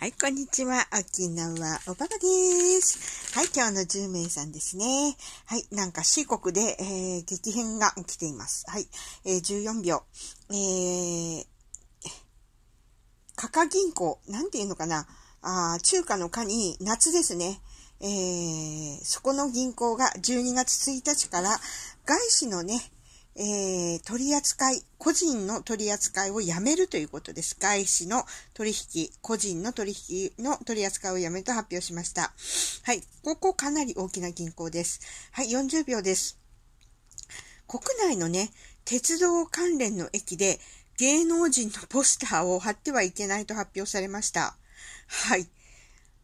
はい、こんにちは。沖縄おばばです。はい、今日の10名さんですね。はい、なんか四国で、えー、激変が起きています。はい、えー、14秒。えー、カカ銀行、なんていうのかな。あ中華の蚊に夏ですね。えー、そこの銀行が12月1日から外資のね、えー、取り扱い、個人の取り扱いをやめるということです。外資の取引、個人の取引の取り扱いをやめると発表しました。はい。ここかなり大きな銀行です。はい、40秒です。国内のね、鉄道関連の駅で芸能人のポスターを貼ってはいけないと発表されました。はい。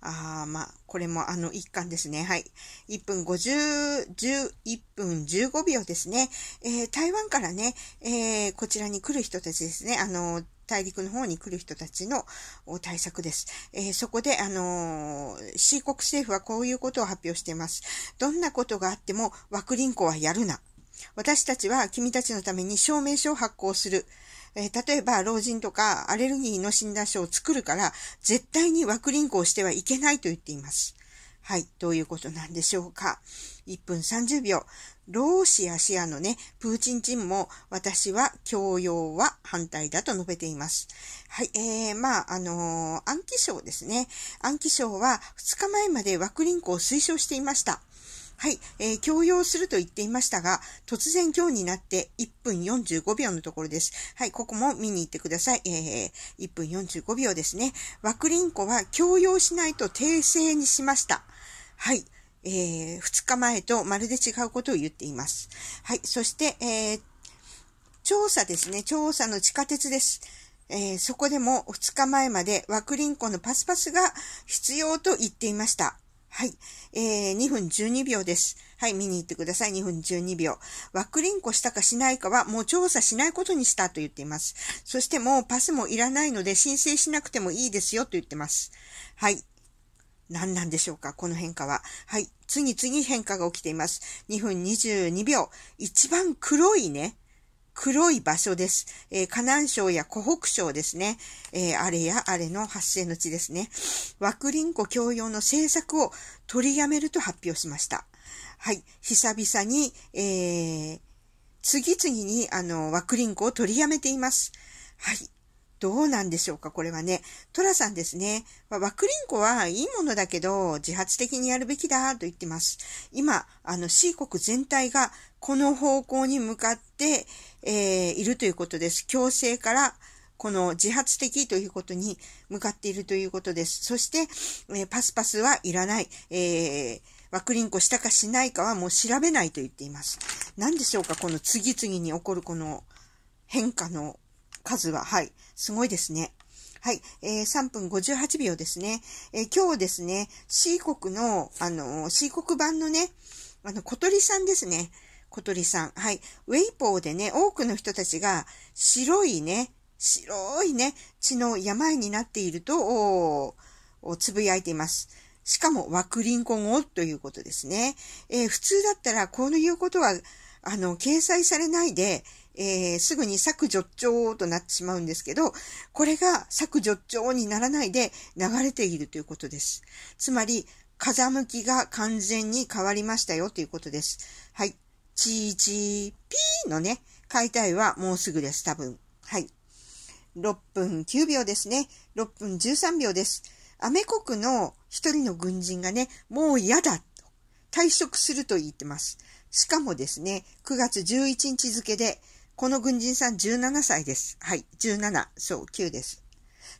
ああ、まあ、これもあの一巻ですね。はい。1分50、1 1分15秒ですね。えー、台湾からね、えー、こちらに来る人たちですね。あの、大陸の方に来る人たちの対策です。えー、そこで、あのー、C 国政府はこういうことを発表しています。どんなことがあっても、枠輪行はやるな。私たちは君たちのために証明書を発行する。えー、例えば、老人とかアレルギーの診断書を作るから、絶対に枠輪行してはいけないと言っています。はい、どういうことなんでしょうか。1分30秒。ローシアシアのね、プーチン人も私は教養は反対だと述べています。はい、えー、まあ、あのー、暗記賞ですね。暗記賞は2日前まで枠輪行を推奨していました。はい、えー、強要すると言っていましたが、突然今日になって1分45秒のところです。はい、ここも見に行ってください。えー、1分45秒ですね。ワクリンコは強要しないと訂正にしました。はい、えー、2日前とまるで違うことを言っています。はい、そして、えー、調査ですね、調査の地下鉄です。えー、そこでも2日前までワクリンコのパスパスが必要と言っていました。はい。えー、2分12秒です。はい、見に行ってください。2分12秒。ワックリンコしたかしないかは、もう調査しないことにしたと言っています。そしてもうパスもいらないので、申請しなくてもいいですよと言ってます。はい。何なんでしょうかこの変化は。はい。次々変化が起きています。2分22秒。一番黒いね。黒い場所です。えー、河南省や湖北省ですね。えー、あれやあれの発生の地ですね。枠林湖共用の政策を取りやめると発表しました。はい。久々に、えー、次々に、あの、枠林湖を取りやめています。はい。どうなんでしょうかこれはね。トラさんですね。まあ、ワクリンコはいいものだけど、自発的にやるべきだと言ってます。今、あの、C 国全体がこの方向に向かって、えー、いるということです。強制から、この自発的ということに向かっているということです。そして、えー、パスパスはいらない。えー、ワクリンコしたかしないかはもう調べないと言っています。何でしょうかこの次々に起こるこの変化の数は、はい、すごいですね。はい、えー、3分58秒ですね。えー、今日ですね、C 国の、あのー、C 国版のね、あの、小鳥さんですね。小鳥さん。はい。ウェイポーでね、多くの人たちが白いね、白いね、血の病になっていると、つぶやいています。しかも、ワクリンコ語ということですね。えー、普通だったら、こういうことは、あの、掲載されないで、えー、すぐに削除帳となってしまうんですけど、これが削除帳にならないで流れているということです。つまり、風向きが完全に変わりましたよということです。はい。ちーちーピーのね、解体はもうすぐです、多分。はい。6分9秒ですね。6分13秒です。アメ国の一人の軍人がね、もう嫌だと退職すると言ってます。しかもですね、9月11日付でこの軍人さん17歳です。はい、17、そう、9です。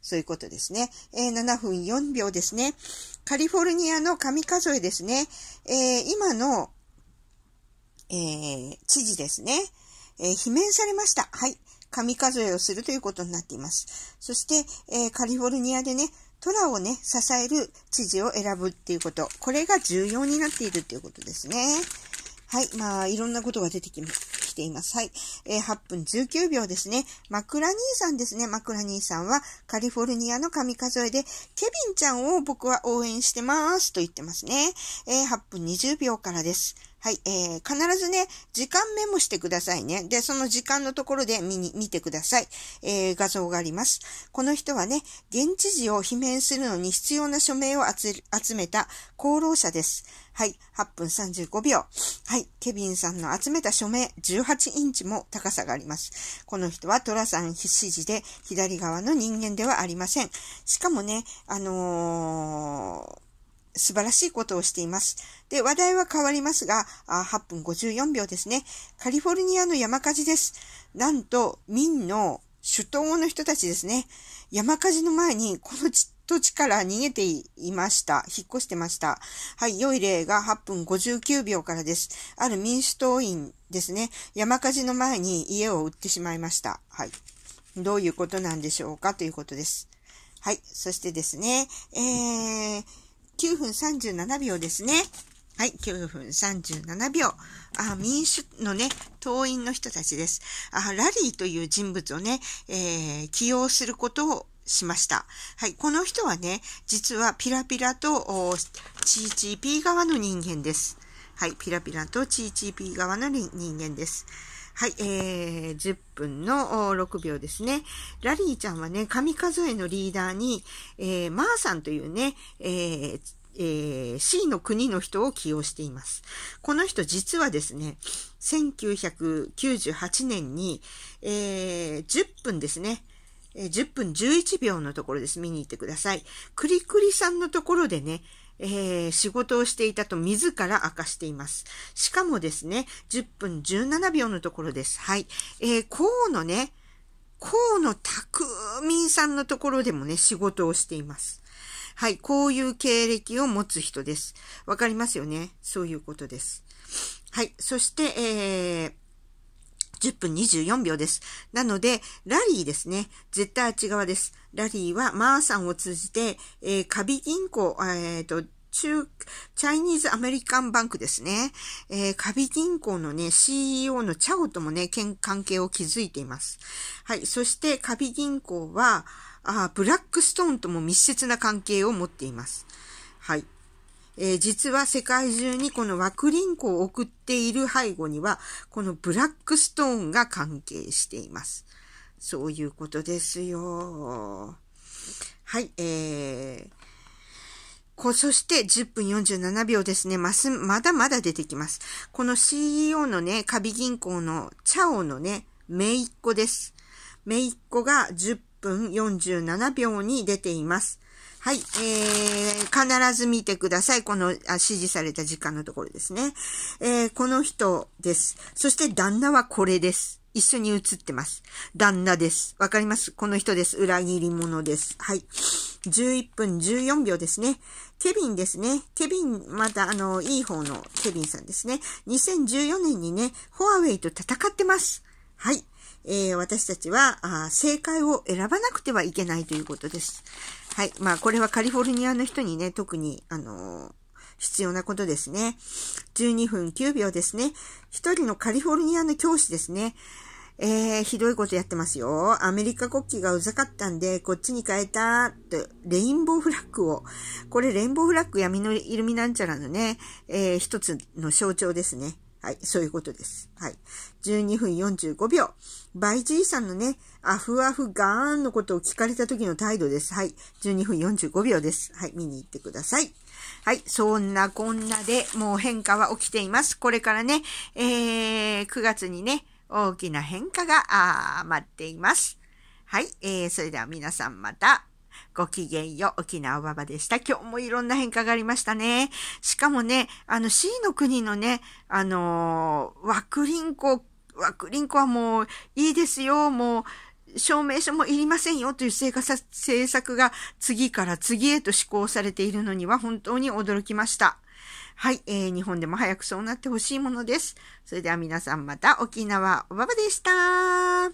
そういうことですね。えー、7分4秒ですね。カリフォルニアの神数えですね。えー、今の、えー、知事ですね。え罷免されました。はい。神数えをするということになっています。そして、えカリフォルニアでね、トラをね、支える知事を選ぶっていうこと。これが重要になっているっていうことですね。はい。まあ、いろんなことが出てきています。はい。えー、8分19秒ですね。マクラ兄さんですね。マクラ兄さんはカリフォルニアの神数えで、ケビンちゃんを僕は応援してますと言ってますね。えー、8分20秒からです。はい、えー、必ずね、時間メモしてくださいね。で、その時間のところで見に、見てください。えー、画像があります。この人はね、現地時を罷免するのに必要な署名を集めた功労者です。はい、8分35秒。はい、ケビンさんの集めた署名18インチも高さがあります。この人はトラさん必支で左側の人間ではありません。しかもね、あのー素晴らしいことをしています。で、話題は変わりますが、8分54秒ですね。カリフォルニアの山火事です。なんと、民の首都の人たちですね。山火事の前に、この土地から逃げていました。引っ越してました。はい、良い例が8分59秒からです。ある民主党員ですね。山火事の前に家を売ってしまいました。はい。どういうことなんでしょうかということです。はい。そしてですね、えー、9分37秒ですね。はい、9分37秒。あ民主のね、党員の人たちです。あラリーという人物をね、えー、起用することをしました。はい、この人はね、実はピラピラとチーチーピー側の人間です。はい、ピラピラとチーチーピー側の人間です。はい、えー、10分の6秒ですね。ラリーちゃんはね、神数えのリーダーに、えー、マーさんというね、えーえー、C の国の人を起用しています。この人実はですね、1998年に、えー、10分ですね、10分11秒のところです。見に行ってください。クリクリさんのところでね、えー、仕事をしていたと自ら明かしています。しかもですね、10分17秒のところです。はい。えー、河のね、河野拓民さんのところでもね、仕事をしています。はい。こういう経歴を持つ人です。わかりますよね。そういうことです。はい。そして、えー10分24秒です。なので、ラリーですね。絶対あっち側です。ラリーはマーさんを通じて、えー、カビ銀行、えっ、ー、と、中、チャイニーズアメリカンバンクですね。えー、カビ銀行のね、CEO のチャオともね、関係を築いています。はい。そして、カビ銀行は、あブラックストーンとも密接な関係を持っています。はい。えー、実は世界中にこの枠リンクを送っている背後には、このブラックストーンが関係しています。そういうことですよ。はい、えー、こそして10分47秒ですね。ます、まだまだ出てきます。この CEO のね、カビ銀行のチャオのね、めいっ子です。めいっ子が10分47秒に出ています。はい、えー、必ず見てください。このあ指示された時間のところですね。えー、この人です。そして旦那はこれです。一緒に写ってます。旦那です。わかりますこの人です。裏切り者です。はい。11分14秒ですね。ケビンですね。ケビン、またあの、いい方のケビンさんですね。2014年にね、ホアウェイと戦ってます。はい。えー、私たちはあ正解を選ばなくてはいけないということです。はい。まあ、これはカリフォルニアの人にね、特に、あのー、必要なことですね。12分9秒ですね。一人のカリフォルニアの教師ですね。えー、ひどいことやってますよ。アメリカ国旗がうざかったんで、こっちに変えた、と、レインボーフラッグを。これ、レインボーフラッグ闇のイルミなんちゃらのね、えー、一つの象徴ですね。はい、そういうことです。はい。12分45秒。バイジーさんのね、アフアフガーンのことを聞かれた時の態度です。はい。12分45秒です。はい、見に行ってください。はい。そんなこんなでもう変化は起きています。これからね、えー、9月にね、大きな変化があ待っています。はい。えー、それでは皆さんまた。ごきげんよう、沖縄ばばでした。今日もいろんな変化がありましたね。しかもね、あの C の国のね、あのー、ワクリンコ、ワクリンコはもういいですよ、もう、証明書もいりませんよという政策が次から次へと施行されているのには本当に驚きました。はい、えー、日本でも早くそうなってほしいものです。それでは皆さんまた沖縄おばばでした。